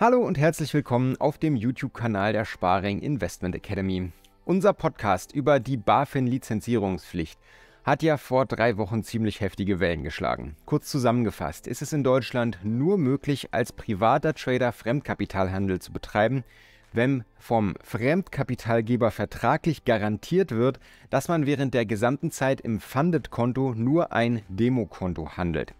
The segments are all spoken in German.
Hallo und herzlich willkommen auf dem YouTube-Kanal der Sparing Investment Academy. Unser Podcast über die BaFin-Lizenzierungspflicht hat ja vor drei Wochen ziemlich heftige Wellen geschlagen. Kurz zusammengefasst ist es in Deutschland nur möglich, als privater Trader Fremdkapitalhandel zu betreiben, wenn vom Fremdkapitalgeber vertraglich garantiert wird, dass man während der gesamten Zeit im Funded-Konto nur ein Demokonto handelt.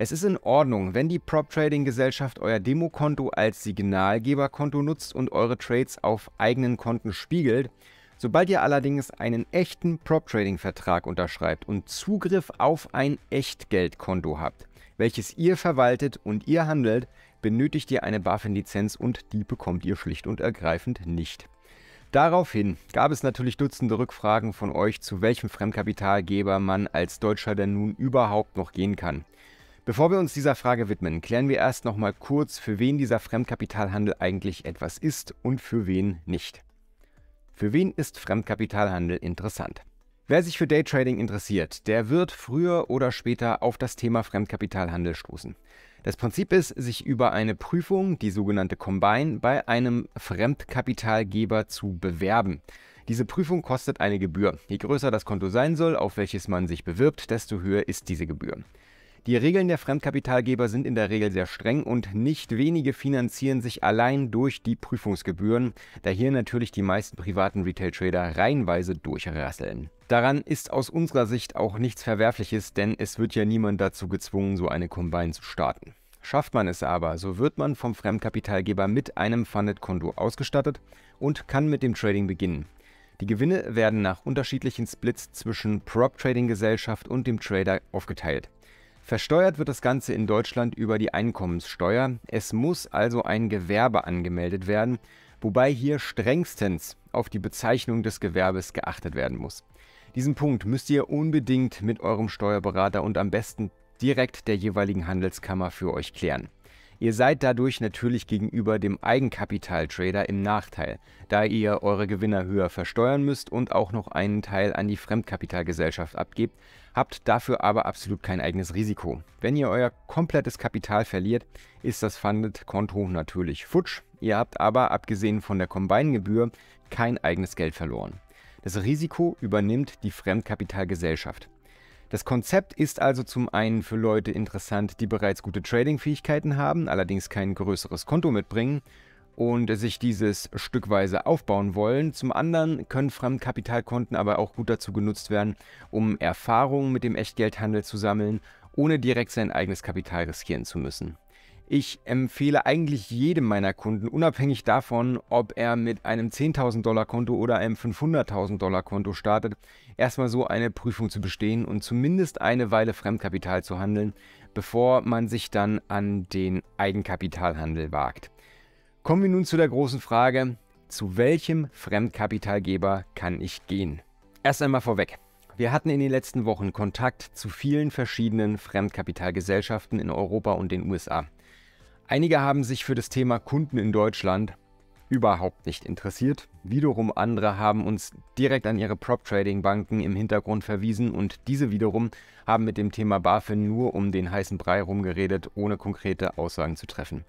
Es ist in Ordnung, wenn die Prop-Trading-Gesellschaft euer Demokonto als Signalgeberkonto nutzt und eure Trades auf eigenen Konten spiegelt. Sobald ihr allerdings einen echten Prop-Trading-Vertrag unterschreibt und Zugriff auf ein Echtgeldkonto habt, welches ihr verwaltet und ihr handelt, benötigt ihr eine BaFin-Lizenz und die bekommt ihr schlicht und ergreifend nicht. Daraufhin gab es natürlich Dutzende Rückfragen von euch, zu welchem Fremdkapitalgeber man als Deutscher denn nun überhaupt noch gehen kann. Bevor wir uns dieser Frage widmen, klären wir erst noch mal kurz, für wen dieser Fremdkapitalhandel eigentlich etwas ist und für wen nicht. Für wen ist Fremdkapitalhandel interessant? Wer sich für Daytrading interessiert, der wird früher oder später auf das Thema Fremdkapitalhandel stoßen. Das Prinzip ist, sich über eine Prüfung, die sogenannte Combine, bei einem Fremdkapitalgeber zu bewerben. Diese Prüfung kostet eine Gebühr. Je größer das Konto sein soll, auf welches man sich bewirbt, desto höher ist diese Gebühr. Die Regeln der Fremdkapitalgeber sind in der Regel sehr streng und nicht wenige finanzieren sich allein durch die Prüfungsgebühren, da hier natürlich die meisten privaten Retail-Trader reihenweise durchrasseln. Daran ist aus unserer Sicht auch nichts Verwerfliches, denn es wird ja niemand dazu gezwungen, so eine Combine zu starten. Schafft man es aber, so wird man vom Fremdkapitalgeber mit einem Funded-Konto ausgestattet und kann mit dem Trading beginnen. Die Gewinne werden nach unterschiedlichen Splits zwischen Prop-Trading-Gesellschaft und dem Trader aufgeteilt. Versteuert wird das Ganze in Deutschland über die Einkommenssteuer. Es muss also ein Gewerbe angemeldet werden, wobei hier strengstens auf die Bezeichnung des Gewerbes geachtet werden muss. Diesen Punkt müsst ihr unbedingt mit eurem Steuerberater und am besten direkt der jeweiligen Handelskammer für euch klären. Ihr seid dadurch natürlich gegenüber dem Eigenkapitaltrader im Nachteil, da ihr eure Gewinner höher versteuern müsst und auch noch einen Teil an die Fremdkapitalgesellschaft abgebt, habt dafür aber absolut kein eigenes Risiko. Wenn ihr euer komplettes Kapital verliert, ist das Funded-Konto natürlich futsch, ihr habt aber abgesehen von der Combine-Gebühr kein eigenes Geld verloren. Das Risiko übernimmt die Fremdkapitalgesellschaft. Das Konzept ist also zum einen für Leute interessant, die bereits gute Trading-Fähigkeiten haben, allerdings kein größeres Konto mitbringen und sich dieses stückweise aufbauen wollen. Zum anderen können Fremdkapitalkonten aber auch gut dazu genutzt werden, um Erfahrungen mit dem Echtgeldhandel zu sammeln, ohne direkt sein eigenes Kapital riskieren zu müssen. Ich empfehle eigentlich jedem meiner Kunden, unabhängig davon, ob er mit einem 10.000 Dollar Konto oder einem 500.000 Dollar Konto startet, erstmal so eine Prüfung zu bestehen und zumindest eine Weile Fremdkapital zu handeln, bevor man sich dann an den Eigenkapitalhandel wagt. Kommen wir nun zu der großen Frage, zu welchem Fremdkapitalgeber kann ich gehen? Erst einmal vorweg. Wir hatten in den letzten Wochen Kontakt zu vielen verschiedenen Fremdkapitalgesellschaften in Europa und den USA. Einige haben sich für das Thema Kunden in Deutschland überhaupt nicht interessiert. Wiederum andere haben uns direkt an ihre Prop-Trading-Banken im Hintergrund verwiesen und diese wiederum haben mit dem Thema BaFin nur um den heißen Brei rumgeredet, ohne konkrete Aussagen zu treffen.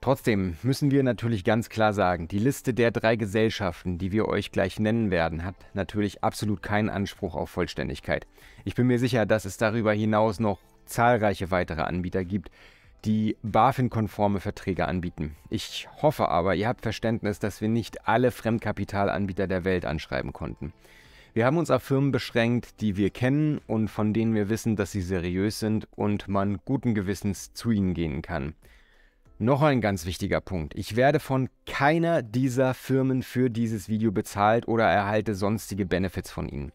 Trotzdem müssen wir natürlich ganz klar sagen, die Liste der drei Gesellschaften, die wir euch gleich nennen werden, hat natürlich absolut keinen Anspruch auf Vollständigkeit. Ich bin mir sicher, dass es darüber hinaus noch zahlreiche weitere Anbieter gibt, die BaFin-konforme Verträge anbieten. Ich hoffe aber, ihr habt Verständnis, dass wir nicht alle Fremdkapitalanbieter der Welt anschreiben konnten. Wir haben uns auf Firmen beschränkt, die wir kennen und von denen wir wissen, dass sie seriös sind und man guten Gewissens zu ihnen gehen kann. Noch ein ganz wichtiger Punkt. Ich werde von keiner dieser Firmen für dieses Video bezahlt oder erhalte sonstige Benefits von ihnen.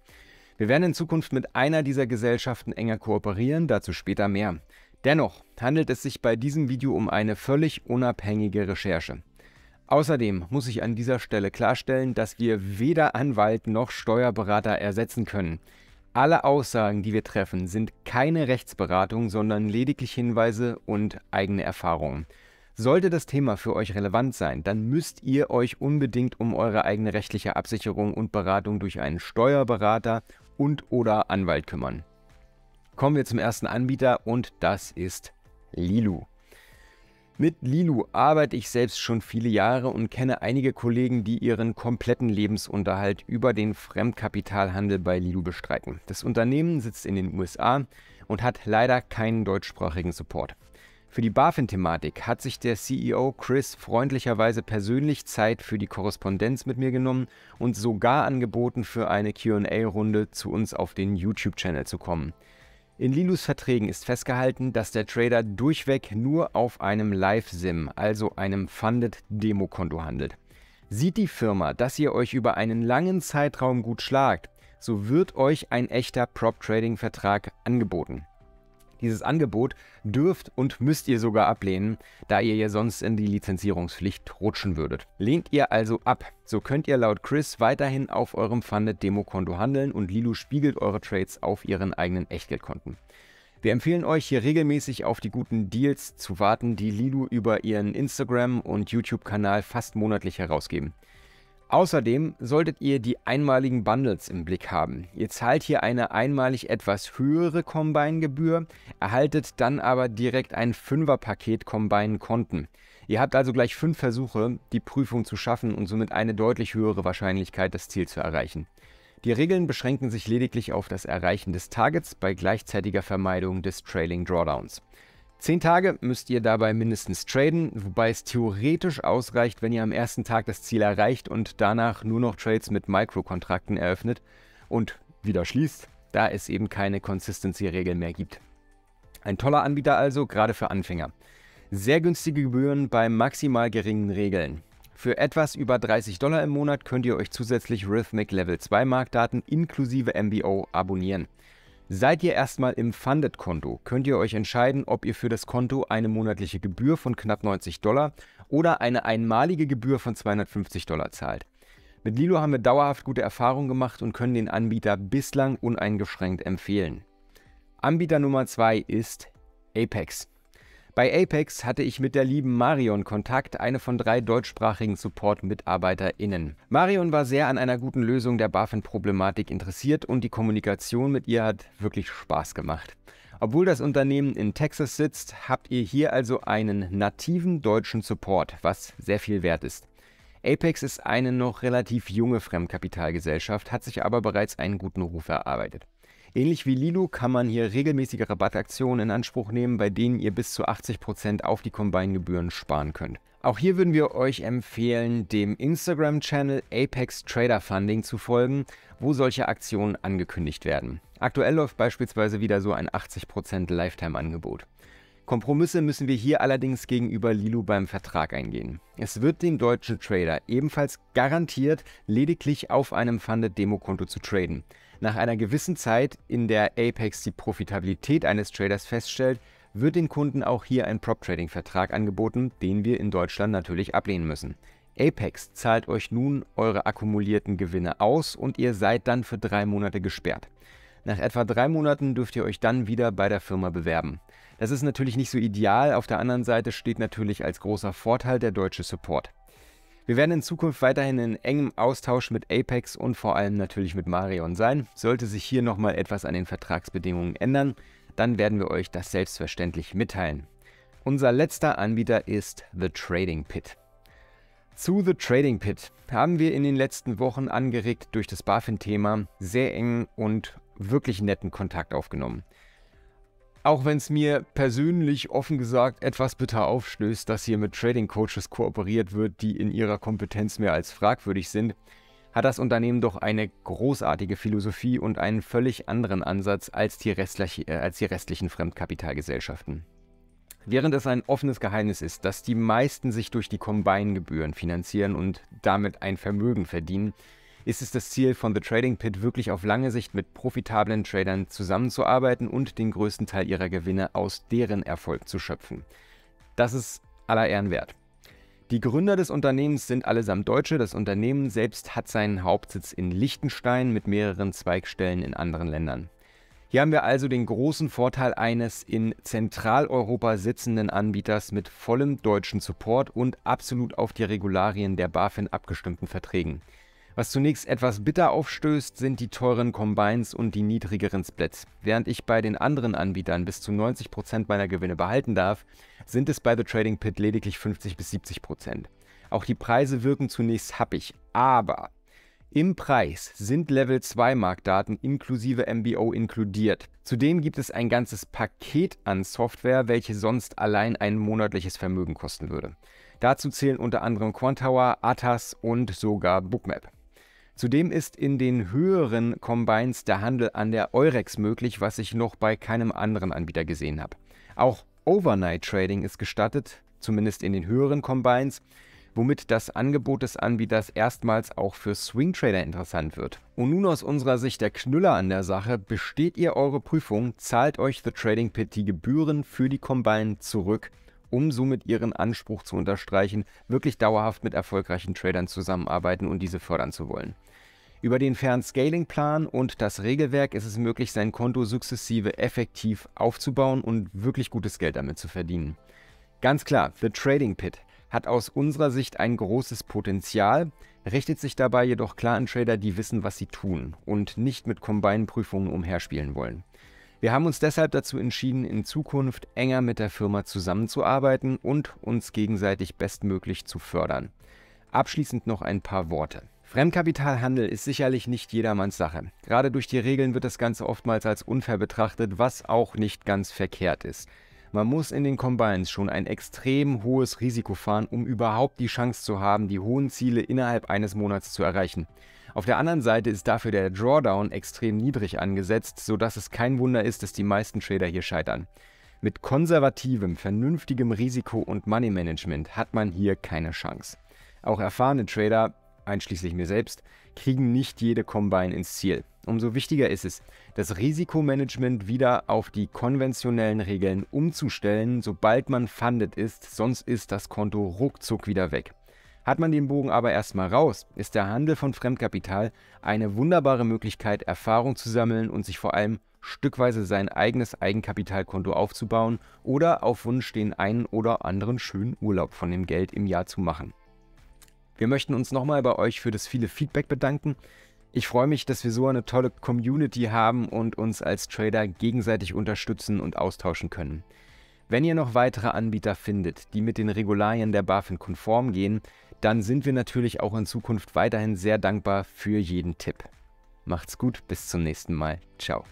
Wir werden in Zukunft mit einer dieser Gesellschaften enger kooperieren, dazu später mehr. Dennoch handelt es sich bei diesem Video um eine völlig unabhängige Recherche. Außerdem muss ich an dieser Stelle klarstellen, dass wir weder Anwalt noch Steuerberater ersetzen können. Alle Aussagen, die wir treffen, sind keine Rechtsberatung, sondern lediglich Hinweise und eigene Erfahrungen. Sollte das Thema für euch relevant sein, dann müsst ihr euch unbedingt um eure eigene rechtliche Absicherung und Beratung durch einen Steuerberater und oder Anwalt kümmern. Kommen wir zum ersten Anbieter und das ist Lilu. Mit Lilu arbeite ich selbst schon viele Jahre und kenne einige Kollegen, die ihren kompletten Lebensunterhalt über den Fremdkapitalhandel bei Lilu bestreiten. Das Unternehmen sitzt in den USA und hat leider keinen deutschsprachigen Support. Für die BaFin-Thematik hat sich der CEO Chris freundlicherweise persönlich Zeit für die Korrespondenz mit mir genommen und sogar angeboten, für eine QA-Runde zu uns auf den YouTube-Channel zu kommen. In Lilus Verträgen ist festgehalten, dass der Trader durchweg nur auf einem Live-Sim, also einem Funded-Demokonto handelt. Sieht die Firma, dass ihr euch über einen langen Zeitraum gut schlagt, so wird euch ein echter Prop-Trading-Vertrag angeboten. Dieses Angebot dürft und müsst ihr sogar ablehnen, da ihr ja sonst in die Lizenzierungspflicht rutschen würdet. Lehnt ihr also ab. So könnt ihr laut Chris weiterhin auf eurem funded demokonto handeln und Lilo spiegelt eure Trades auf ihren eigenen Echtgeldkonten. Wir empfehlen euch hier regelmäßig auf die guten Deals zu warten, die Lilu über ihren Instagram- und YouTube-Kanal fast monatlich herausgeben. Außerdem solltet ihr die einmaligen Bundles im Blick haben. Ihr zahlt hier eine einmalig etwas höhere Combine-Gebühr, erhaltet dann aber direkt ein 5er-Paket Combine-Konten. Ihr habt also gleich 5 Versuche, die Prüfung zu schaffen und somit eine deutlich höhere Wahrscheinlichkeit, das Ziel zu erreichen. Die Regeln beschränken sich lediglich auf das Erreichen des Targets bei gleichzeitiger Vermeidung des Trailing Drawdowns. Zehn Tage müsst ihr dabei mindestens traden, wobei es theoretisch ausreicht, wenn ihr am ersten Tag das Ziel erreicht und danach nur noch Trades mit Microkontrakten eröffnet und wieder schließt, da es eben keine Consistency-Regel mehr gibt. Ein toller Anbieter also, gerade für Anfänger. Sehr günstige Gebühren bei maximal geringen Regeln. Für etwas über 30 Dollar im Monat könnt ihr euch zusätzlich Rhythmic Level 2 Marktdaten inklusive MBO abonnieren. Seid ihr erstmal im Funded-Konto, könnt ihr euch entscheiden, ob ihr für das Konto eine monatliche Gebühr von knapp 90 Dollar oder eine einmalige Gebühr von 250 Dollar zahlt. Mit Lilo haben wir dauerhaft gute Erfahrungen gemacht und können den Anbieter bislang uneingeschränkt empfehlen. Anbieter Nummer 2 ist Apex. Bei Apex hatte ich mit der lieben Marion Kontakt, eine von drei deutschsprachigen Support-MitarbeiterInnen. Marion war sehr an einer guten Lösung der BaFin-Problematik interessiert und die Kommunikation mit ihr hat wirklich Spaß gemacht. Obwohl das Unternehmen in Texas sitzt, habt ihr hier also einen nativen deutschen Support, was sehr viel wert ist. Apex ist eine noch relativ junge Fremdkapitalgesellschaft, hat sich aber bereits einen guten Ruf erarbeitet. Ähnlich wie Lilo kann man hier regelmäßige Rabattaktionen in Anspruch nehmen, bei denen ihr bis zu 80% auf die Combine-Gebühren sparen könnt. Auch hier würden wir euch empfehlen, dem Instagram-Channel Apex Trader Funding zu folgen, wo solche Aktionen angekündigt werden. Aktuell läuft beispielsweise wieder so ein 80% Lifetime-Angebot. Kompromisse müssen wir hier allerdings gegenüber Lilo beim Vertrag eingehen. Es wird dem deutschen Trader ebenfalls garantiert, lediglich auf einem funded demokonto zu traden nach einer gewissen Zeit, in der Apex die Profitabilität eines Traders feststellt, wird den Kunden auch hier ein Prop-Trading-Vertrag angeboten, den wir in Deutschland natürlich ablehnen müssen. Apex zahlt euch nun eure akkumulierten Gewinne aus und ihr seid dann für drei Monate gesperrt. Nach etwa drei Monaten dürft ihr euch dann wieder bei der Firma bewerben. Das ist natürlich nicht so ideal, auf der anderen Seite steht natürlich als großer Vorteil der deutsche Support. Wir werden in Zukunft weiterhin in engem Austausch mit Apex und vor allem natürlich mit Marion sein. Sollte sich hier nochmal etwas an den Vertragsbedingungen ändern, dann werden wir euch das selbstverständlich mitteilen. Unser letzter Anbieter ist The Trading Pit. Zu The Trading Pit haben wir in den letzten Wochen angeregt durch das BaFin-Thema sehr engen und wirklich netten Kontakt aufgenommen. Auch wenn es mir persönlich offen gesagt etwas bitter aufstößt, dass hier mit Trading Coaches kooperiert wird, die in ihrer Kompetenz mehr als fragwürdig sind, hat das Unternehmen doch eine großartige Philosophie und einen völlig anderen Ansatz als die, äh, als die restlichen Fremdkapitalgesellschaften. Während es ein offenes Geheimnis ist, dass die meisten sich durch die Combine-Gebühren finanzieren und damit ein Vermögen verdienen, ist es das Ziel von The Trading Pit wirklich auf lange Sicht mit profitablen Tradern zusammenzuarbeiten und den größten Teil ihrer Gewinne aus deren Erfolg zu schöpfen. Das ist aller Ehren wert. Die Gründer des Unternehmens sind allesamt Deutsche. Das Unternehmen selbst hat seinen Hauptsitz in Liechtenstein mit mehreren Zweigstellen in anderen Ländern. Hier haben wir also den großen Vorteil eines in Zentraleuropa sitzenden Anbieters mit vollem deutschen Support und absolut auf die Regularien der BaFin abgestimmten Verträgen. Was zunächst etwas bitter aufstößt, sind die teuren Combines und die niedrigeren Splits. Während ich bei den anderen Anbietern bis zu 90% meiner Gewinne behalten darf, sind es bei The Trading Pit lediglich 50 bis 70%. Auch die Preise wirken zunächst happig, aber im Preis sind Level 2 Marktdaten inklusive MBO inkludiert. Zudem gibt es ein ganzes Paket an Software, welche sonst allein ein monatliches Vermögen kosten würde. Dazu zählen unter anderem Quantower, Atas und sogar Bookmap. Zudem ist in den höheren Combines der Handel an der Eurex möglich, was ich noch bei keinem anderen Anbieter gesehen habe. Auch Overnight Trading ist gestattet, zumindest in den höheren Combines, womit das Angebot des Anbieters erstmals auch für Swing Trader interessant wird. Und nun aus unserer Sicht der Knüller an der Sache, besteht ihr eure Prüfung, zahlt euch The Trading Pit die Gebühren für die Combine zurück um somit ihren Anspruch zu unterstreichen, wirklich dauerhaft mit erfolgreichen Tradern zusammenarbeiten und diese fördern zu wollen. Über den Fernscaling-Plan und das Regelwerk ist es möglich, sein Konto sukzessive effektiv aufzubauen und wirklich gutes Geld damit zu verdienen. Ganz klar, The Trading Pit hat aus unserer Sicht ein großes Potenzial, richtet sich dabei jedoch klar an Trader, die wissen, was sie tun und nicht mit Combine-Prüfungen umherspielen wollen. Wir haben uns deshalb dazu entschieden, in Zukunft enger mit der Firma zusammenzuarbeiten und uns gegenseitig bestmöglich zu fördern. Abschließend noch ein paar Worte. Fremdkapitalhandel ist sicherlich nicht jedermanns Sache. Gerade durch die Regeln wird das Ganze oftmals als unfair betrachtet, was auch nicht ganz verkehrt ist. Man muss in den Combines schon ein extrem hohes Risiko fahren, um überhaupt die Chance zu haben, die hohen Ziele innerhalb eines Monats zu erreichen. Auf der anderen Seite ist dafür der Drawdown extrem niedrig angesetzt, sodass es kein Wunder ist, dass die meisten Trader hier scheitern. Mit konservativem, vernünftigem Risiko und Money Management hat man hier keine Chance. Auch erfahrene Trader, einschließlich mir selbst, kriegen nicht jede Combine ins Ziel. Umso wichtiger ist es, das Risikomanagement wieder auf die konventionellen Regeln umzustellen, sobald man funded ist, sonst ist das Konto ruckzuck wieder weg. Hat man den Bogen aber erstmal raus, ist der Handel von Fremdkapital eine wunderbare Möglichkeit, Erfahrung zu sammeln und sich vor allem stückweise sein eigenes Eigenkapitalkonto aufzubauen oder auf Wunsch den einen oder anderen schönen Urlaub von dem Geld im Jahr zu machen. Wir möchten uns nochmal bei euch für das viele Feedback bedanken. Ich freue mich, dass wir so eine tolle Community haben und uns als Trader gegenseitig unterstützen und austauschen können. Wenn ihr noch weitere Anbieter findet, die mit den Regularien der BaFin konform gehen, dann sind wir natürlich auch in Zukunft weiterhin sehr dankbar für jeden Tipp. Macht's gut, bis zum nächsten Mal. Ciao.